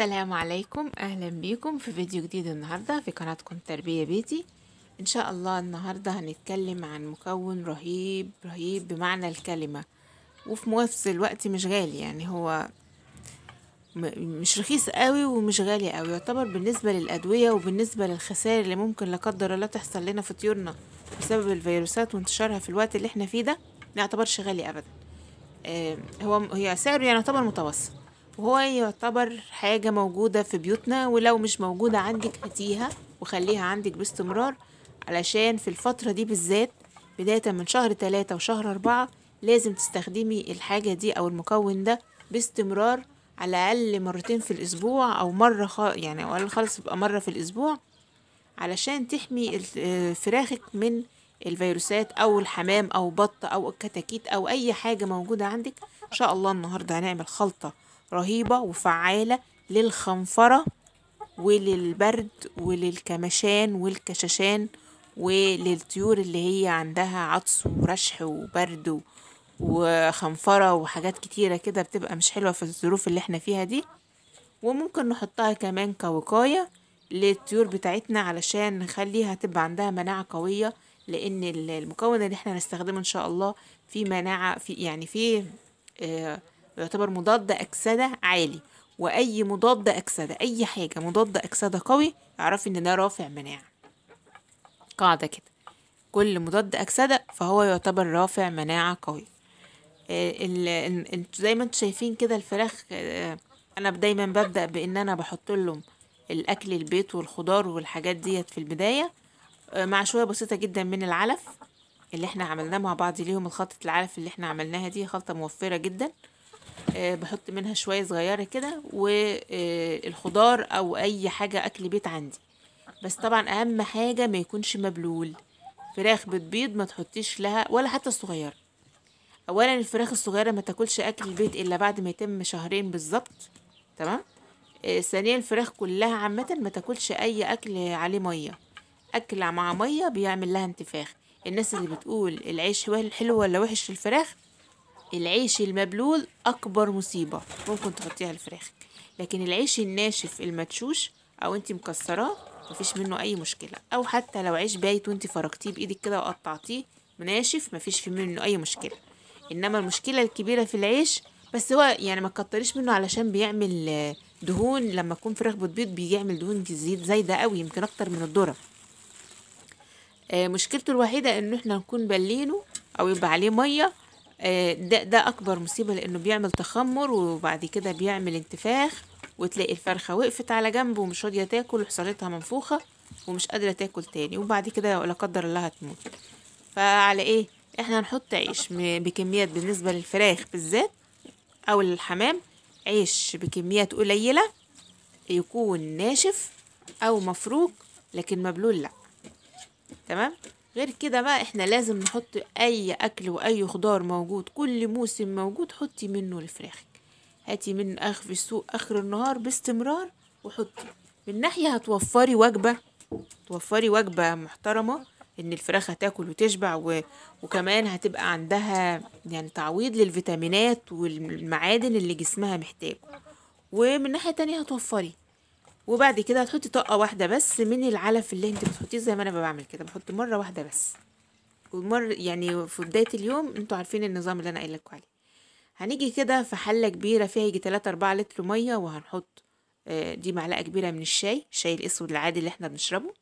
السلام عليكم اهلا بيكم في فيديو جديد النهارده في قناتكم تربيه بيتي ان شاء الله النهارده هنتكلم عن مكون رهيب رهيب بمعنى الكلمه وفي نفس الوقت مش غالي يعني هو مش رخيص قوي ومش غالي قوي يعتبر بالنسبه للادويه وبالنسبه للخسائر اللي ممكن لا قدر الله تحصل لنا في طيورنا بسبب الفيروسات وانتشارها في الوقت اللي احنا فيه ده ما يعتبرش غالي ابدا آه، هو هي سعره يعني يعتبر متوسط وهو يعتبر حاجة موجودة في بيوتنا ولو مش موجودة عندك هاتيها وخليها عندك باستمرار علشان في الفترة دي بالذات بداية من شهر تلاتة وشهر أربعة لازم تستخدمي الحاجة دي أو المكون ده باستمرار على الأقل مرتين في الأسبوع أو مرة خ... يعني أو أقل خالص يبقى مرة في الأسبوع علشان تحمي آه، فراخك من الفيروسات أو الحمام أو بط أو الكتاكيت أو أي حاجة موجودة عندك إن شاء الله النهاردة هنعمل خلطة رهيبة وفعالة للخنفرة وللبرد وللكمشان والكششان وللطيور اللي هي عندها عطس ورشح وبرد وخنفرة وحاجات كتيرة كده بتبقى مش حلوة في الظروف اللي احنا فيها دي وممكن نحطها كمان كوقاية للطيور بتاعتنا علشان نخليها تبقى عندها مناعة قوية لان المكون اللي احنا هنستخدمه ان شاء الله في مناعة في يعني في آه يعتبر مضاد أكسدة عالي وأي مضاد أكسدة أي حاجة مضاد أكسدة قوي اعرفي إن ده رافع مناعة قاعدة كده كل مضاد أكسدة فهو يعتبر رافع مناعة قوي آه، زي ما انتوا شايفين كده الفراخ آه، أنا دايما ببدأ بإن أنا بحط لهم الأكل البيت والخضار والحاجات ديت في البداية آه، مع شوية بسيطة جدا من العلف اللي احنا عملناه مع بعض ليهم الخلطة العلف اللي احنا عملناها دي خلطة موفرة جدا آه، بحط منها شوية صغيرة كده والخضار آه، أو أي حاجة أكل بيت عندي بس طبعا أهم حاجة ما يكونش مبلول فراخ بتبيض ما تحطيش لها ولا حتى الصغيرة أولا الفراخ الصغيرة ما تاكلش أكل البيت إلا بعد ما يتم شهرين بالظبط تمام آه، ثانيا الفراخ كلها عامة ما تاكلش أي أكل عليه مية أكل مع مية بيعمل لها انتفاخ الناس اللي بتقول العيش حلو ولا وحش الفراخ العيش المبلول أكبر مصيبة ممكن تحطيها لفراخك لكن العيش الناشف المتشوش أو انتي مكسراه مفيش منه أي مشكلة أو حتى لو عيش بايت وانتي فرقتيه بإيدك كده وقطعتيه ناشف مفيش في منه أي مشكلة إنما المشكلة الكبيرة في العيش بس هو يعني ما تكتريش منه علشان بيعمل آه، دهون لما تكون فراخ بتبيض بيعمل دهون زيت زايده قوي يمكن اكتر من الذره آه، مشكلته الوحيده ان احنا نكون بلينه او يبقى عليه ميه آه، ده ده اكبر مصيبه لانه بيعمل تخمر وبعد كده بيعمل انتفاخ وتلاقي الفرخه وقفت على جنب ومش راضيه تاكل وحصلتها منفوخه ومش قادره تاكل تاني وبعد كده لا قدر الله هتموت فعلى ايه احنا هنحط عيش بكميات بالنسبه للفراخ بالذات او للحمام عيش بكميات قليله يكون ناشف او مفروك لكن مبلول لا تمام غير كده بقى احنا لازم نحط اي اكل واي خضار موجود كل موسم موجود حطي منه لفراخك هاتي منه اخ في السوق اخر النهار باستمرار وحطي من ناحية هتوفري وجبة توفري وجبة محترمة ان الفراخ هتاكل وتشبع و... وكمان هتبقى عندها يعني تعويض للفيتامينات والمعادن اللي جسمها محتاجه ومن ناحية تانية هتوفري وبعد كده هتحطي طاقه واحده بس من العلف اللي انت بتحطيه زي ما انا بعمل كده بحط مره واحده بس ومر يعني في بدايه اليوم انتوا عارفين النظام اللي انا قايل لكم عليه هنيجي كده في حله كبيره فيها يجي 3 4 لتر ميه وهنحط آه، دي معلقه كبيره من الشاي الشاي الاسود العادي اللي احنا بنشربه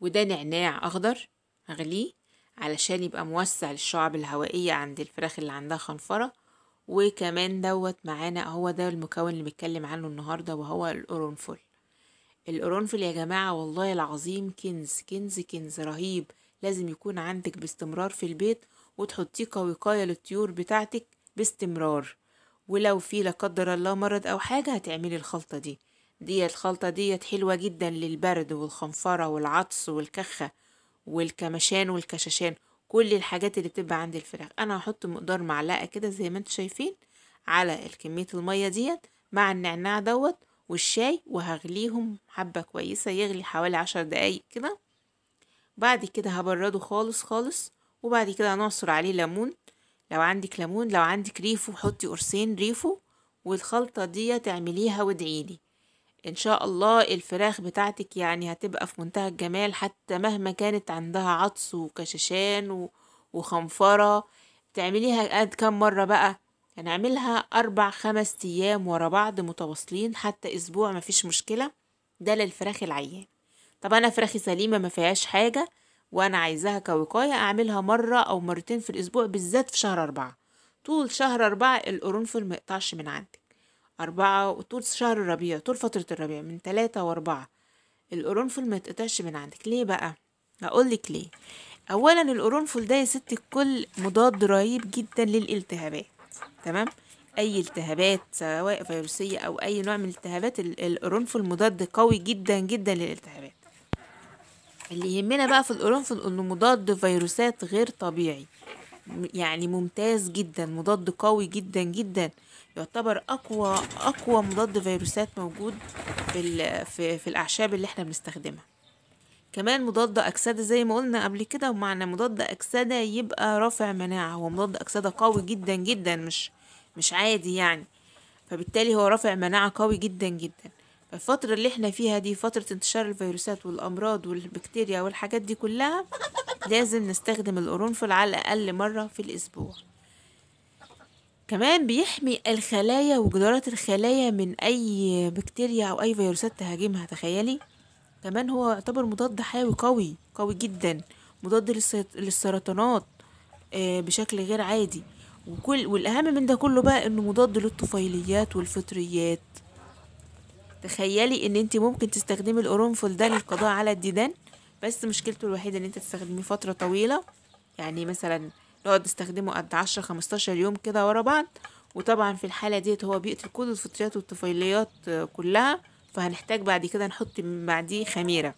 وده نعناع اخضر اغليه علشان يبقى موسع للشعب الهوائيه عند الفراخ اللي عندها خنفره وكمان دوت معانا هو ده المكون اللي بنتكلم عنه النهارده وهو القرنفل القرنفل يا جماعه والله العظيم كنز كنز كنز رهيب لازم يكون عندك باستمرار في البيت وتحطيه كوقايه للطيور بتاعتك باستمرار ولو في لا قدر الله مرض او حاجه هتعملي الخلطه دي ديت الخلطه ديت حلوه جدا للبرد والخنفره والعطس والكخه والكمشان والكششان كل الحاجات اللي بتبقى عند الفراخ انا هحط مقدار معلقه كده زي ما انتم شايفين على الكميه الميه ديت مع النعناع دوت والشاي وهغليهم حبه كويسه يغلي حوالي عشر دقايق كده بعد كده هبرده خالص خالص وبعد كده هنعصر عليه ليمون لو عندك ليمون لو عندك ريفو حطي قرصين ريفو والخلطه دي تعمليها وادعيلي ان شاء الله الفراخ بتاعتك يعني هتبقى في منتهى الجمال حتى مهما كانت عندها عطس وكششان وخنفرة تعمليها قد كم مرة بقى هنعملها اربع خمس ايام ورا بعض متواصلين حتى اسبوع مفيش مشكلة ده للفراخ العيان طب انا فراخي سليمة ما فيهاش حاجة وانا عايزاها كوقاية اعملها مرة او مرتين في الاسبوع بالذات في شهر اربعة طول شهر أربعة القرنفل ميقطعش من عندك أربعة وطول شهر الربيع طول فترة الربيع من تلاتة وأربعة القرنفل ما يتقطعش من عندك ليه بقى؟ هقولك ليه أولا القرنفل ده يا ستي الكل مضاد رهيب جدا للالتهابات تمام؟ أي التهابات سواء فيروسية أو أي نوع من التهابات القرنفل مضاد قوي جدا جدا للالتهابات اللي يهمنا بقى في القرنفل انه مضاد فيروسات غير طبيعي يعني ممتاز جدا مضاد قوي جدا جدا يعتبر اقوى اقوى مضاد فيروسات موجود في في, في الاعشاب اللي احنا بنستخدمها كمان مضاد أكسدة زي ما قلنا قبل كده ومعنى مضاد أكسدة يبقى رافع مناعة هو مضاد أكسدة قوي جدا جدا مش مش عادي يعني فبالتالي هو رافع مناعة قوي جدا جدا الفترة اللي احنا فيها دي فترة انتشار الفيروسات والأمراض والبكتيريا والحاجات دي كلها لازم نستخدم القرنفل على الأقل مرة في الأسبوع كمان بيحمي الخلايا وجدارات الخلايا من أي بكتيريا أو أي فيروسات تهاجمها تخيلي كمان هو يعتبر مضاد حيوي قوي قوي جدا مضاد للسرطانات آه، بشكل غير عادي وكل والأهم من ده كله بقى إنه مضاد للطفيليات والفطريات تخيلي إن أنت ممكن تستخدمي القرنفل ده للقضاء على الديدان بس مشكلته الوحيدة إن أنت تستخدميه فترة طويلة يعني مثلا يقعد يستخدمه قد عشرة خمستاشر يوم كده ورا بعض وطبعا في الحالة ديت هو بيقتل كل الفطريات والطفيليات آه، كلها فهنحتاج بعد كده نحط من بعديه خميرة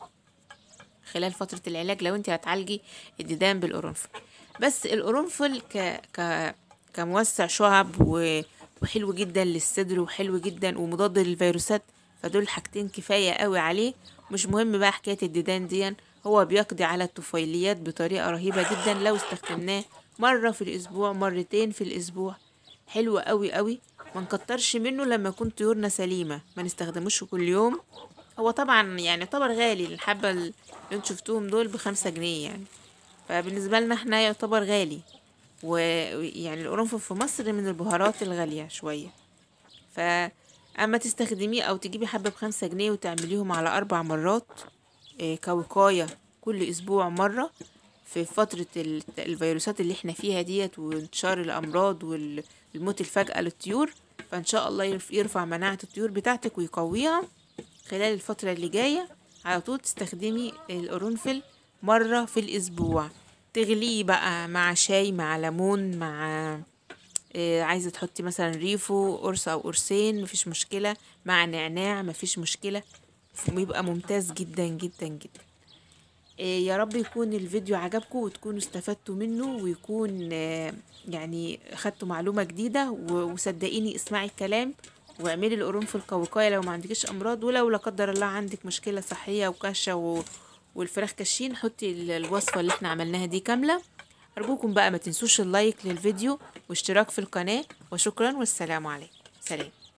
خلال فترة العلاج لو انت هتعالجي الديدان بالقرنفل بس القرنفل ك... ك... كموسع شعب و... وحلو جدا للصدر وحلو جدا ومضاد للفيروسات فدول حاجتين كفاية قوي عليه مش مهم بقى حكاية الديدان يعني. هو بيقضي على الطفيليات بطريقة رهيبة جدا لو استخدمناه مرة في الأسبوع مرتين في الأسبوع حلو قوي قوي ما نكترش منه لما يكون طيورنا سليمة ما نستخدموش كل يوم هو طبعا يعني يعتبر غالي الحبة اللي انتم شفتوهم دول بخمسة جنيه يعني فبالنسبة لنا احنا يعتبر غالي ويعني القرنفل في مصر من البهارات الغالية شوية فأما تستخدميه أو تجيبي حبة بخمسة جنيه وتعمليهم على أربع مرات إيه، كوقاية كل أسبوع مرة في فترة الفيروسات اللي احنا فيها ديت وانتشار الأمراض والموت الفجأة للطيور فإن شاء الله يرفع مناعة الطيور بتاعتك ويقويها خلال الفترة اللي جاية على طول تستخدمي القرنفل مرة في الأسبوع تغليه بقى مع شاي مع ليمون مع آه عايزة تحطي مثلا ريفو قرص أو قرصين مفيش مشكلة مع نعناع مفيش مشكلة وبيبقى ممتاز جدا جدا جدا آه، يا رب يكون الفيديو عجبكم وتكونوا استفدتوا منه ويكون آه، يعني خدتوا معلومة جديدة وصدقيني اسمعي الكلام واعملي القرنفل كوقاية لو ما عندكش امراض ولو لا قدر الله عندك مشكلة صحية وكاشة والفراخ كاشين حطي الوصفة اللي احنا عملناها دي كاملة ارجوكم بقى ما تنسوش اللايك للفيديو واشتراك في القناة وشكرا والسلام عليكم سلام